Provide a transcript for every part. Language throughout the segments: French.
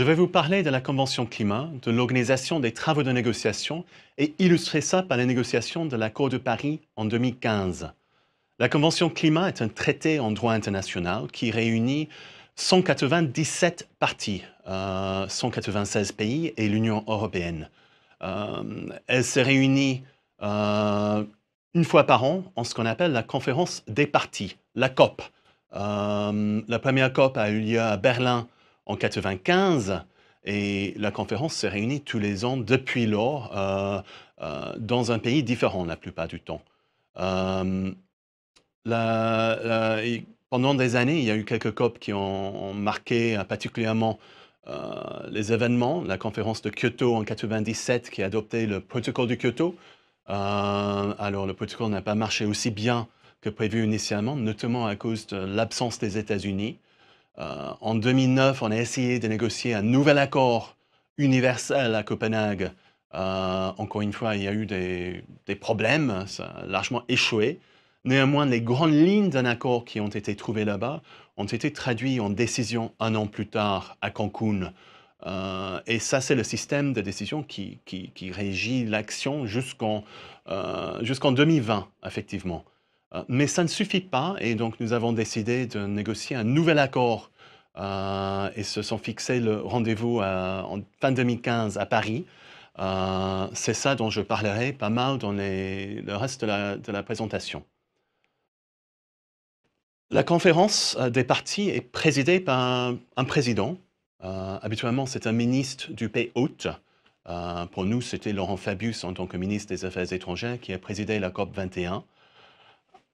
Je vais vous parler de la Convention climat, de l'organisation des travaux de négociation et illustrer ça par les négociations de l'accord de Paris en 2015. La Convention climat est un traité en droit international qui réunit 197 parties, 196 pays et l'Union européenne. Euh, elle se réunit euh, une fois par an en ce qu'on appelle la conférence des parties, la COP. Euh, la première COP a eu lieu à Berlin en 95 et la conférence se réunit tous les ans depuis lors euh, euh, dans un pays différent la plupart du temps. Euh, pendant des années, il y a eu quelques COP qui ont, marqué particulièrement les événements. La conférence de Kyoto en 97 qui a adopté le protocole de Kyoto. alors le protocole n'a pas marché aussi bien que prévu initialement, notamment à cause de l'absence des États-Unis. Euh, en 2009, on a essayé de négocier un nouvel accord universel à Copenhague. Euh, encore une fois, il y a eu des, problèmes, ça a largement échoué. Néanmoins, les grandes lignes d'un accord qui ont été trouvées là-bas ont été traduites en décision un an plus tard à Cancun. Euh, et ça, c'est le système de décision qui, régit l'action jusqu'en 2020, effectivement. mais ça ne suffit pas, et donc nous avons décidé de négocier un nouvel accord euh, et se sont fixés le rendez-vous en fin 2015 à Paris. Euh, c'est ça dont je parlerai pas mal dans le reste de la, présentation. La conférence euh, des partis est présidée par un président. habituellement, c'est un ministre du pays hôte. pour nous, c'était Laurent Fabius en tant que ministre des Affaires étrangères qui a présidé la COP 21.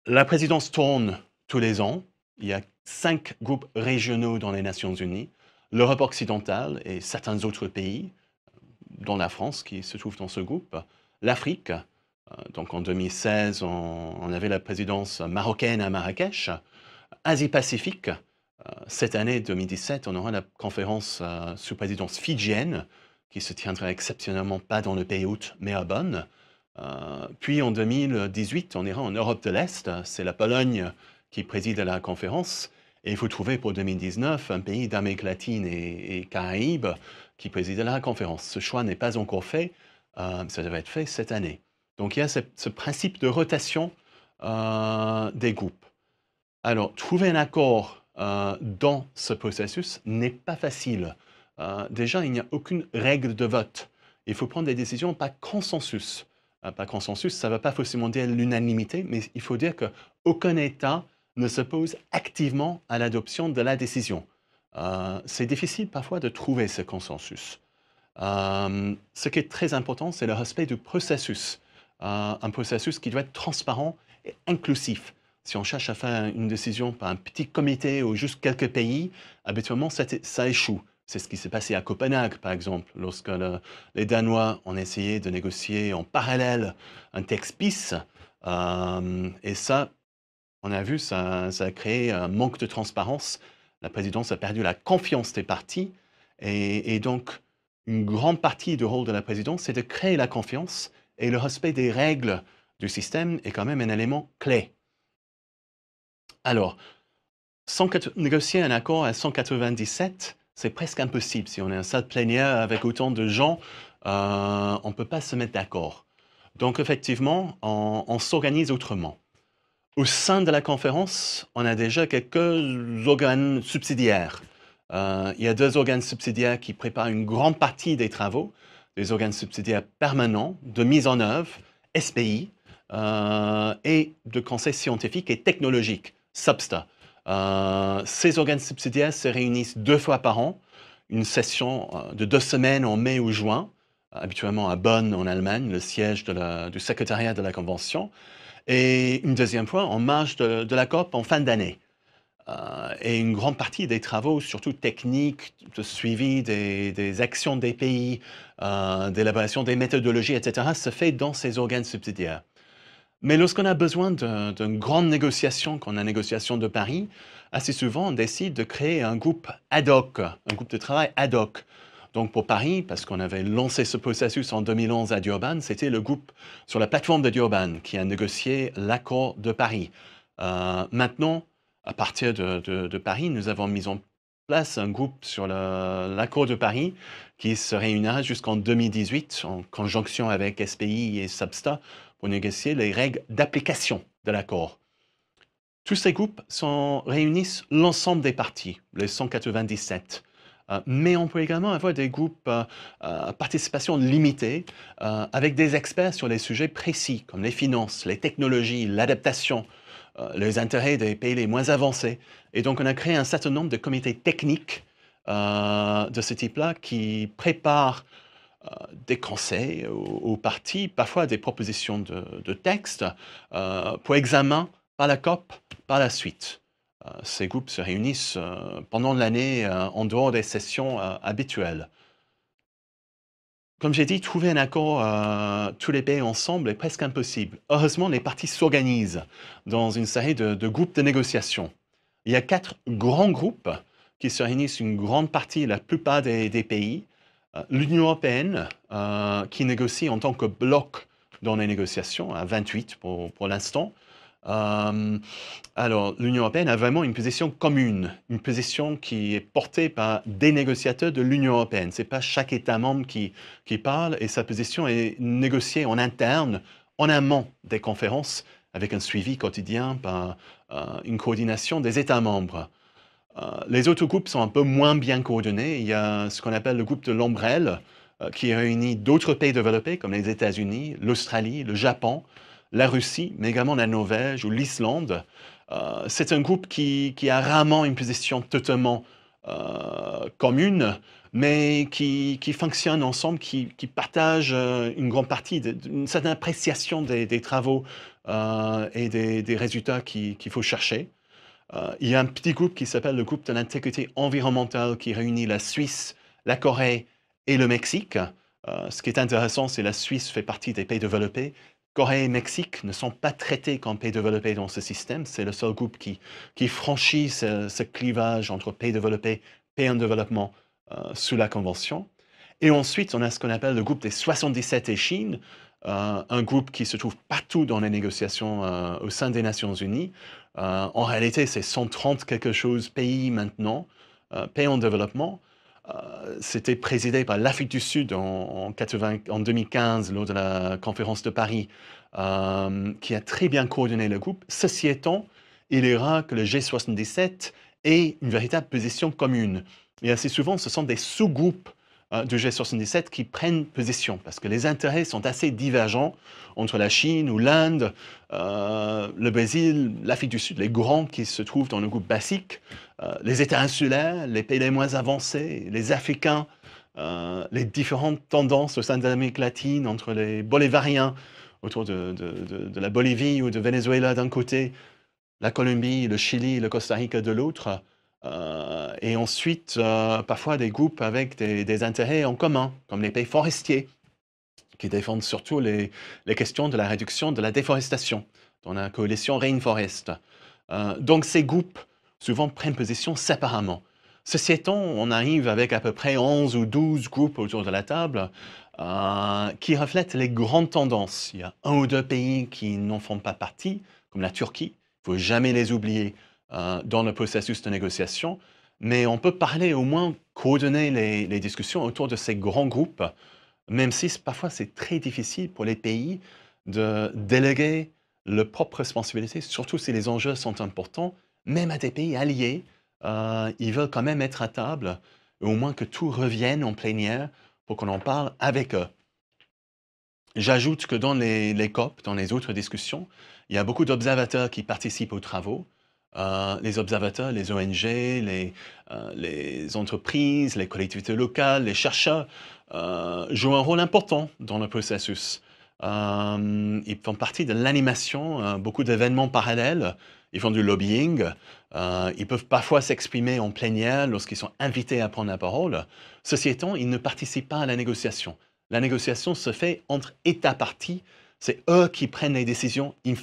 La présidence tourne tous les ans il y a cinq groupes régionaux dans les Nations Unies, l'Europe occidentale et certains autres pays, dont la France qui se trouve dans ce groupe, l'Afrique, euh, donc en 2016, on, avait la présidence marocaine à Marrakech, Asie-Pacifique, euh, cette année 2017, on aura la conférence euh, sous présidence fidjienne, qui se tiendra exceptionnellement pas dans le pays hôte, mais à Bonn. puis en 2018, on ira en Europe de l'Est, c'est la Pologne qui préside à la conférence. Et il faut trouver pour 2019 un pays d'Amérique latine et, Caraïbes qui préside la conférence. Ce choix n'est pas encore fait, euh, ça va être fait cette année. Donc il y a ce, principe de rotation euh, des groupes. Alors, trouver un accord euh, dans ce processus n'est pas facile. déjà, il n'y a aucune règle de vote. Il faut prendre des décisions par consensus. par consensus, ça ne va pas forcément dire l'unanimité, mais il faut dire qu'aucun État ne s'oppose activement à l'adoption de la décision. Euh, c'est difficile parfois de trouver ce consensus. Euh, ce qui est très important, c'est le respect du processus. Euh, un processus qui doit être transparent et inclusif. Si on cherche à faire une décision par un petit comité ou juste quelques pays, habituellement, ça, ça échoue. C'est ce qui s'est passé à Copenhague, par exemple, lorsque les Danois ont essayé de négocier en parallèle un texte PIS, et ça, on a vu, ça, a créé un manque de transparence. La présidence a perdu la confiance des partis. Et, donc, une grande partie du rôle de la présidence, c'est de créer la confiance et le respect des règles du système est quand même un élément clé. Alors, sans négocier un accord à 197, c'est presque impossible. Si on est un salle plénière avec autant de gens, euh, on ne peut pas se mettre d'accord. Donc effectivement, on s'organise autrement. Au sein de la conférence, on a déjà quelques organes subsidiaires. Euh, il y a deux organes subsidiaires qui préparent une grande partie des travaux, des organes subsidiaires permanents de mise en œuvre, SPI, euh, et de conseils scientifiques et technologiques, SUBSTA. Euh, ces organes subsidiaires se réunissent deux fois par an, une session de deux semaines en mai ou juin, habituellement à Bonn en Allemagne, le siège du secrétariat de la Convention. Et une deuxième fois, en marge de, la COP en fin d'année. Euh, et une grande partie des travaux, surtout techniques, de suivi des, actions des pays, euh, d'élaboration des méthodologies, etc., se fait dans ces organes subsidiaires. Mais lorsqu'on a besoin d'une grande négociation, comme la négociation de Paris, assez souvent on décide de créer un groupe ad hoc, un groupe de travail ad hoc, donc pour Paris, parce qu'on avait lancé ce processus en 2011 à Durban, c'était le groupe sur la plateforme de Durban qui a négocié l'accord de Paris. Euh, maintenant, à partir de, Paris, nous avons mis en place un groupe sur l'accord de Paris qui se réunira jusqu'en 2018 en conjonction avec SPI et SABSTA pour négocier les règles d'application de l'accord. Tous ces groupes réunissent l'ensemble des parties, les 197. Euh, mais on peut également avoir des groupes à euh, euh, participation limitée avec des experts sur des sujets précis comme les finances, les technologies, l'adaptation, les intérêts des pays les moins avancés. Et donc on a créé un certain nombre de comités techniques de ce type-là qui préparent des conseils aux, partis, parfois des propositions de, texte textes pour examen par la COP par la suite. Euh, ces groupes se réunissent euh, pendant l'année euh, en dehors des sessions habituelles. Comme j'ai dit, trouver un accord tous les pays ensemble est presque impossible. Heureusement, les partis s'organisent dans une série de, groupes de négociation. Il y a quatre grands groupes qui se réunissent une grande partie, la plupart des, pays. L'Union européenne, qui négocie en tant que bloc dans les négociations, à 28 pour, pour l'instant. Euh, alors, l'Union européenne a vraiment une position commune, une position qui est portée par des négociateurs de l'Union européenne. Ce n'est pas chaque État membre qui, qui parle et sa position est négociée en interne, en amont des conférences, avec un suivi quotidien par euh, une coordination des États membres. Euh, les autres groupes sont un peu moins bien coordonnés. Il y a ce qu'on appelle le groupe de l'ombrelle, qui réunit d'autres pays développés comme les États-Unis, l'Australie, le Japon, la Russie, mais également la Norvège ou l'Islande. Euh, c'est un groupe qui, a rarement une position totalement euh, commune, mais qui, fonctionne ensemble, qui, partage euh, une grande partie, une certaine appréciation des, travaux et des, résultats qu'il faut chercher. il y a un petit groupe qui s'appelle le groupe de l'intégrité environnementale qui réunit la Suisse, la Corée et le Mexique. ce qui est intéressant, c'est que la Suisse fait partie des pays développés Corée et Mexique ne sont pas traités comme pays développés dans ce système. C'est le seul groupe qui, franchit ce, clivage entre pays développés, pays en développement euh, sous la Convention. Et ensuite, on a ce qu'on appelle le groupe des 77 et Chine, euh, un groupe qui se trouve partout dans les négociations euh, au sein des Nations Unies. en réalité, c'est 130 quelque chose pays maintenant, pays en développement. Euh, c'était présidé par l'Afrique du Sud en, 2015 lors de la conférence de Paris, euh, qui a très bien coordonné le groupe. Ceci étant, il est que le G77 ait une véritable position commune. Et assez souvent, ce sont des sous-groupes Hein, du G77 qui prennent position, parce que les intérêts sont assez divergents entre la Chine ou l'Inde, euh, le Brésil, l'Afrique du Sud, les grands qui se trouvent dans le groupe basique, euh, les États insulaires, les pays les moins avancés, les Africains, euh, les différentes tendances au sein de l'Amérique latine entre les bolivariens autour de la Bolivie ou de Venezuela d'un côté, la Colombie, le Chili, le Costa Rica de l'autre. Euh, et ensuite, euh, parfois des groupes avec des, intérêts en commun, comme les pays forestiers, qui défendent surtout les, questions de la réduction de la déforestation dans la coalition Rainforest. Euh, donc ces groupes souvent prennent position séparément. Ceci étant, on arrive avec à peu près 11 ou 12 groupes autour de la table euh, qui reflètent les grandes tendances. Il y a un ou deux pays qui n'en font pas partie, comme la Turquie, il ne faut jamais les oublier. Euh, dans le processus de négociation, mais on peut parler au moins coordonner les, discussions autour de ces grands groupes, même si parfois c'est très difficile pour les pays de déléguer leur propre responsabilité. surtout si les enjeux sont importants, même à des pays alliés, euh, ils veulent quand même être à table, au moins que tout revienne en plénière pour qu'on en parle avec eux. J'ajoute que dans les, les COP, dans les autres discussions, il y a beaucoup d'observateurs qui participent aux travaux, euh, les observateurs, les ONG, euh, les, entreprises, les collectivités locales, les chercheurs euh, jouent un rôle important dans le processus. ils font partie de l'animation, beaucoup d'événements parallèles, ils font du lobbying, ils peuvent parfois s'exprimer en plénière lorsqu'ils sont invités à prendre la parole. Ceci étant, ils ne participent pas à la négociation. La négociation se fait entre États partis, c'est eux qui prennent les décisions in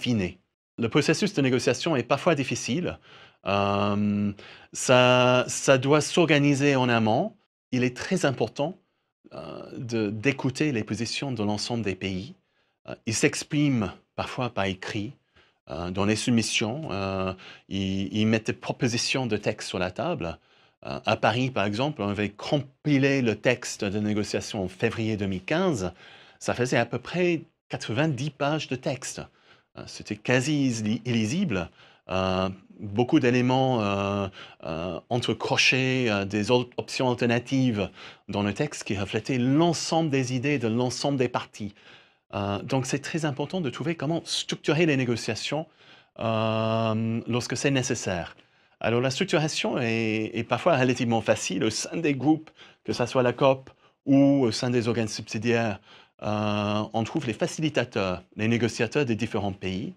le processus de négociation est parfois difficile. Euh, ça, ça, doit s'organiser en amont. Il est très important euh, d'écouter les positions de l'ensemble des pays. Euh, ils s'expriment parfois par écrit. dans les soumissions, ils, ils, mettent des propositions de texte sur la table. à Paris, par exemple, on avait compilé le texte de négociation en février 2015. Ça faisait à peu près 90 pages de texte c'était quasi illisible. Euh, beaucoup d'éléments euh, euh, entrecrochés, des options alternatives dans le texte qui reflétaient l'ensemble des idées de l'ensemble des parties. donc c'est très important de trouver comment structurer les négociations lorsque c'est nécessaire. Alors la structuration est, est, parfois relativement facile au sein des groupes, que ce soit la COP ou au sein des organes subsidiaires. Euh, on trouve les facilitateurs, les négociateurs des différents pays,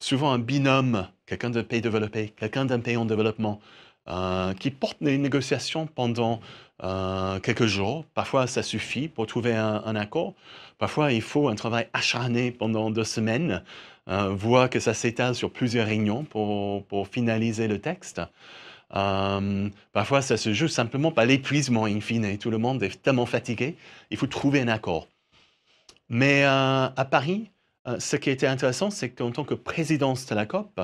souvent un binôme, quelqu'un d'un pays développé, quelqu'un d'un pays en développement, euh, qui porte les négociations pendant euh, quelques jours. Parfois, ça suffit pour trouver un, accord. Parfois, il faut un travail acharné pendant deux semaines, euh, voire que ça s'étale sur plusieurs réunions pour, pour finaliser le texte. parfois, ça se joue simplement par l'épuisement in fine. Tout le monde est tellement fatigué, il faut trouver un accord. Mais euh, à Paris, euh, ce qui était intéressant, c'est qu'en tant que présidence de la COP,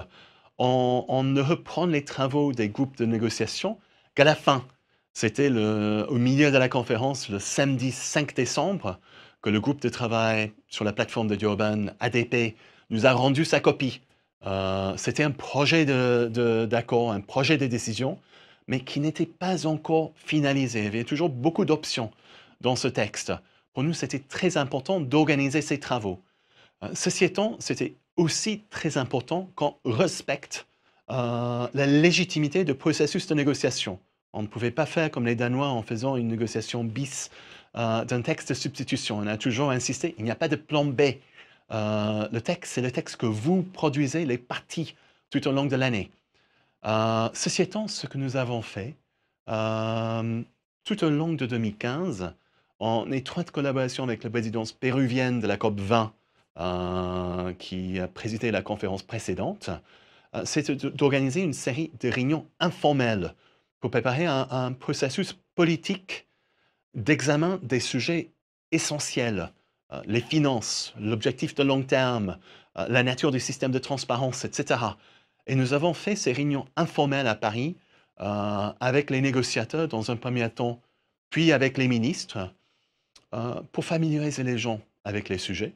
on, ne reprend les travaux des groupes de négociation qu'à la fin. C'était au milieu de la conférence, le samedi 5 décembre, que le groupe de travail sur la plateforme de Durban, ADP, nous a rendu sa copie. Euh, c'était un projet d'accord, un projet de décision, mais qui n'était pas encore finalisé. Il y avait toujours beaucoup d'options dans ce texte pour nous, c'était très important d'organiser ces travaux. Euh, ceci étant, c'était aussi très important qu'on respecte euh, la légitimité du processus de négociation. On ne pouvait pas faire comme les Danois en faisant une négociation bis euh, d'un texte de substitution. On a toujours insisté, il n'y a pas de plan B. le texte, c'est le texte que vous produisez, les parties, tout au long de l'année. ceci étant, ce que nous avons fait tout au long de 2015, en étroite collaboration avec la présidence péruvienne de la COP 20, euh, qui a présidé la conférence précédente, euh, c'est d'organiser une série de réunions informelles pour préparer un, processus politique d'examen des sujets essentiels, euh, les finances, l'objectif de long terme, la nature du système de transparence, etc. Et nous avons fait ces réunions informelles à Paris avec les négociateurs dans un premier temps, puis avec les ministres, euh, pour familiariser les gens avec les sujets,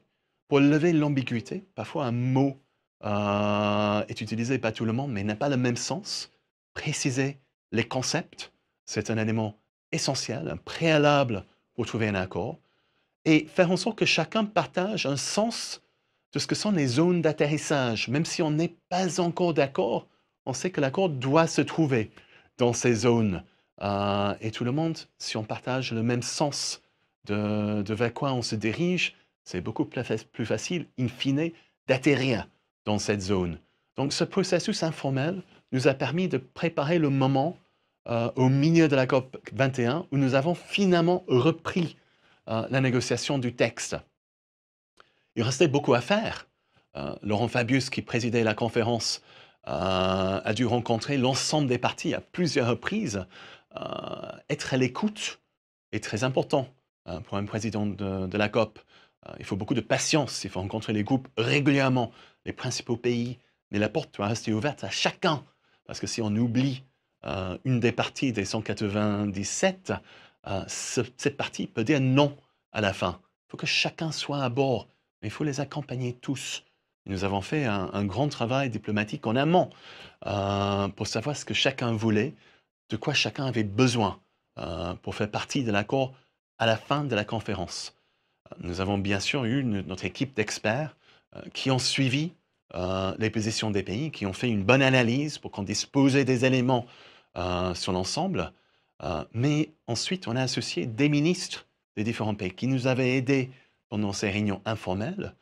pour lever l'ambiguïté. Parfois, un mot euh, est utilisé par tout le monde, mais n'a pas le même sens. Préciser les concepts, c'est un élément essentiel, un préalable pour trouver un accord. Et faire en sorte que chacun partage un sens de ce que sont les zones d'atterrissage. Même si on n'est pas encore d'accord, on sait que l'accord doit se trouver dans ces zones. Euh, et tout le monde, si on partage le même sens de, vers quoi on se dirige, c'est beaucoup plus facile, in fine, d'atterrir dans cette zone. Donc ce processus informel nous a permis de préparer le moment euh, au milieu de la COP 21 où nous avons finalement repris euh, la négociation du texte. Il restait beaucoup à faire. Euh, Laurent Fabius, qui présidait la conférence, a dû rencontrer l'ensemble des parties à plusieurs reprises. être à l'écoute est très important. Euh, pour un président de, la COP, euh, il faut beaucoup de patience, il faut rencontrer les groupes régulièrement, les principaux pays, mais la porte doit rester ouverte à chacun, parce que si on oublie euh, une des parties des 197, cette partie peut dire non à la fin. Il faut que chacun soit à bord, mais il faut les accompagner tous. nous avons fait un, grand travail diplomatique en amont pour savoir ce que chacun voulait, de quoi chacun avait besoin pour faire partie de l'accord à la fin de la conférence. Nous avons bien sûr eu notre équipe d'experts euh, qui ont suivi euh, les positions des pays, qui ont fait une bonne analyse pour qu'on disposait des éléments euh, sur l'ensemble. mais ensuite, on a associé des ministres des différents pays qui nous avaient aidés pendant ces réunions informelles,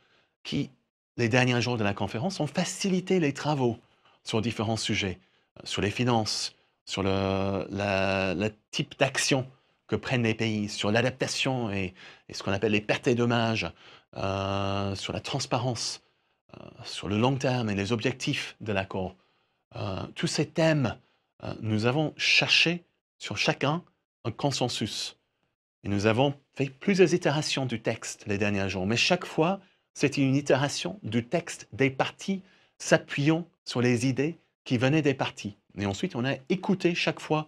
qui, les derniers jours de la conférence, ont facilité les travaux sur différents sujets, sur les finances, sur le type d'action que prennent les pays sur l'adaptation et, ce qu'on appelle les pertes et dommages, euh, sur la transparence, euh, sur le long terme et les objectifs de l'accord. Euh, tous ces thèmes, nous avons cherché sur chacun un consensus. Et nous avons fait plusieurs itérations du texte les derniers jours, mais chaque fois, c'était une itération du texte des parties s'appuyant sur les idées qui venaient des parties. Et ensuite, on a écouté chaque fois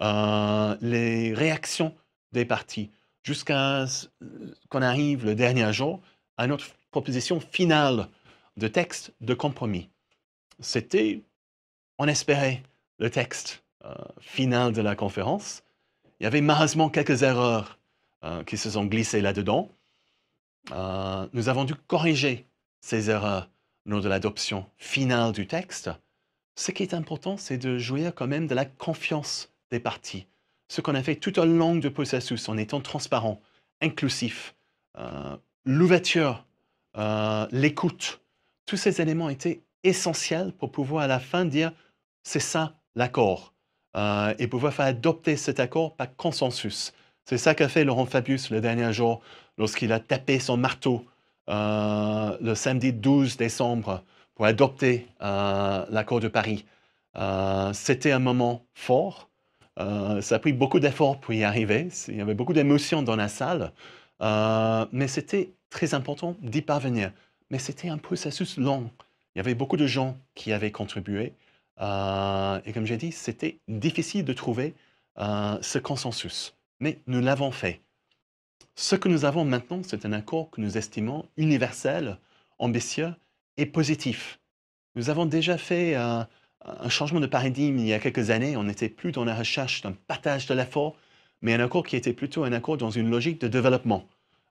euh, les réactions des partis, jusqu'à ce euh, qu'on arrive le dernier jour à notre proposition finale de texte de compromis. C'était, on espérait, le texte euh, final de la conférence. Il y avait malheureusement quelques erreurs qui se sont glissées là-dedans. nous avons dû corriger ces erreurs lors de l'adoption finale du texte. Ce qui est important, c'est de jouir quand même de la confiance des partis. Ce qu'on a fait tout au long du processus en étant transparent, inclusif, euh, l'ouverture, euh, l'écoute, tous ces éléments étaient essentiels pour pouvoir à la fin dire c'est ça l'accord euh, et pouvoir faire adopter cet accord par consensus. C'est ça qu'a fait Laurent Fabius le dernier jour lorsqu'il a tapé son marteau le samedi 12 décembre pour adopter l'accord de Paris. C'était un moment fort, euh, ça a pris beaucoup d'efforts pour y arriver. Il y avait beaucoup d'émotions dans la salle. Euh, mais c'était très important d'y parvenir. Mais c'était un processus long. Il y avait beaucoup de gens qui avaient contribué. Euh, et comme j'ai dit, c'était difficile de trouver ce consensus. Mais nous l'avons fait. Ce que nous avons maintenant, c'est un accord que nous estimons universel, ambitieux et positif. Nous avons déjà fait un changement de paradigme il y a quelques années. On n'était plus dans la recherche d'un partage de l'effort, mais un accord qui était plutôt un accord dans une logique de développement,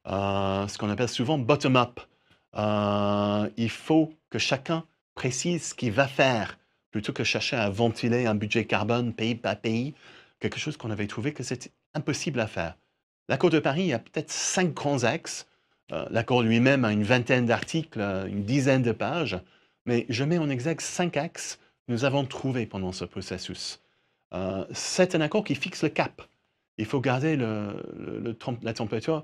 euh, ce qu'on appelle souvent bottom-up. Euh, il faut que chacun précise ce qu'il va faire plutôt que chercher à ventiler un budget carbone pays par pays, quelque chose qu'on avait trouvé que c'était impossible à faire. L'accord de Paris a peut-être cinq grands axes. Euh, l'accord lui-même a une vingtaine d'articles, une dizaine de pages, mais je mets en exergue cinq axes nous avons trouvé pendant ce processus. Euh, c'est un accord qui fixe le cap. Il faut garder le, la température,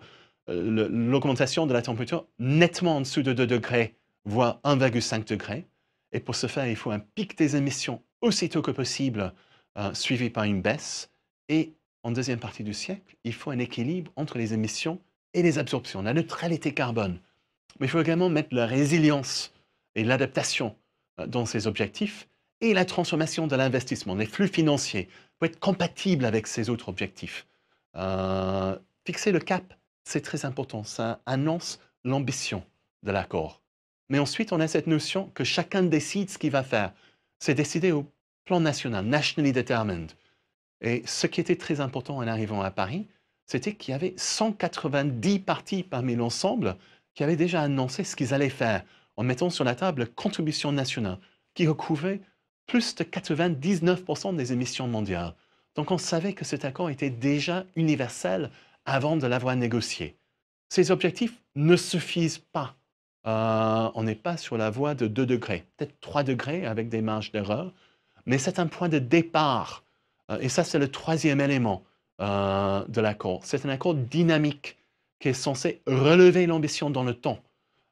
euh, l'augmentation de la température nettement en dessous de 2 degrés, voire 1,5 degré. Et pour ce faire, il faut un pic des émissions aussitôt que possible, euh, suivi par une baisse. Et en deuxième partie du siècle, il faut un équilibre entre les émissions et les absorptions, la neutralité carbone. Mais il faut également mettre la résilience et l'adaptation dans ces objectifs et la transformation de l'investissement, les flux financiers, peut être compatible avec ces autres objectifs. Euh, fixer le cap, c'est très important. Ça annonce l'ambition de l'accord. Mais ensuite, on a cette notion que chacun décide ce qu'il va faire. C'est décidé au plan national, nationally determined. Et ce qui était très important en arrivant à Paris, c'était qu'il y avait 190 partis parmi l'ensemble qui avaient déjà annoncé ce qu'ils allaient faire en mettant sur la table contribution nationale qui recouvrait plus de 99% des émissions mondiales. Donc on savait que cet accord était déjà universel avant de l'avoir négocié. Ces objectifs ne suffisent pas. Euh, on n'est pas sur la voie de 2 degrés, peut-être 3 degrés avec des marges d'erreur, mais c'est un point de départ. Euh, et ça, c'est le troisième élément euh, de l'accord. C'est un accord dynamique qui est censé relever l'ambition dans le temps.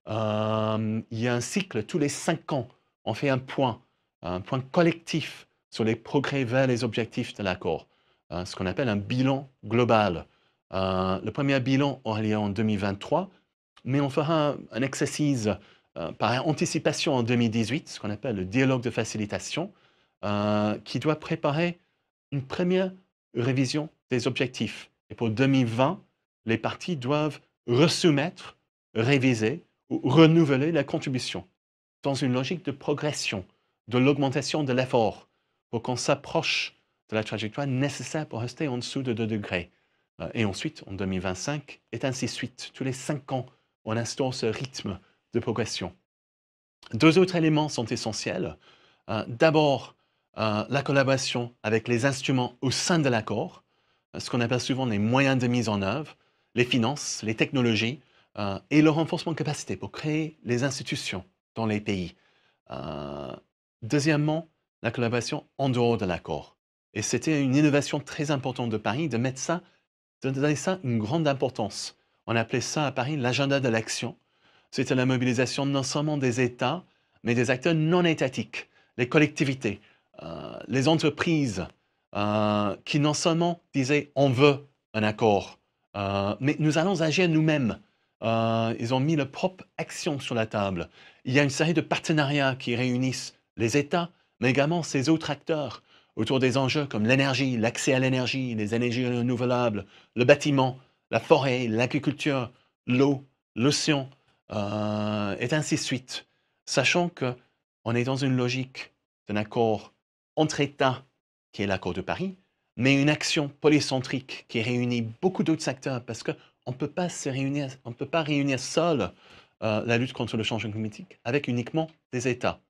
il y a un cycle, tous les 5 ans, on fait un point un point collectif sur les progrès vers les objectifs de l'accord, hein, ce qu'on appelle un bilan global. Euh, le premier bilan aura lieu en 2023, mais on fera un, exercice euh, par anticipation en 2018, ce qu'on appelle le dialogue de facilitation, euh, qui doit préparer une première révision des objectifs. Et pour 2020, les parties doivent resoumettre, réviser ou renouveler la contribution dans une logique de progression de l'augmentation de l'effort pour qu'on s'approche de la trajectoire nécessaire pour rester en dessous de 2 degrés. Euh, et ensuite, en 2025, et ainsi de suite. Tous les cinq ans, on instaure ce rythme de progression. Deux autres éléments sont essentiels. Euh, d'abord, euh, la collaboration avec les instruments au sein de l'accord, ce qu'on appelle souvent les moyens de mise en œuvre, les finances, les technologies et le renforcement de capacité pour créer les institutions dans les pays. Deuxièmement, la collaboration en dehors de l'accord. Et c'était une innovation très importante de Paris de mettre ça, de donner ça une grande importance. On appelait ça à Paris l'agenda de l'action. C'était la mobilisation non seulement des États, mais des acteurs non étatiques, les collectivités, euh, les entreprises, euh, qui non seulement disaient on veut un accord, euh, mais nous allons agir nous-mêmes. ils ont mis leur propre action sur la table. Il y a une série de partenariats qui réunissent les États, mais également ces autres acteurs autour des enjeux comme l'énergie, l'accès à l'énergie, les énergies renouvelables, le bâtiment, la forêt, l'agriculture, l'eau, l'océan, euh, et ainsi de suite. Sachant qu'on est dans une logique d'un accord entre États, qui est l'accord de Paris, mais une action polycentrique qui réunit beaucoup d'autres acteurs, parce qu'on ne peut pas se réunir, on peut pas réunir seul euh, la lutte contre le changement climatique avec uniquement des États.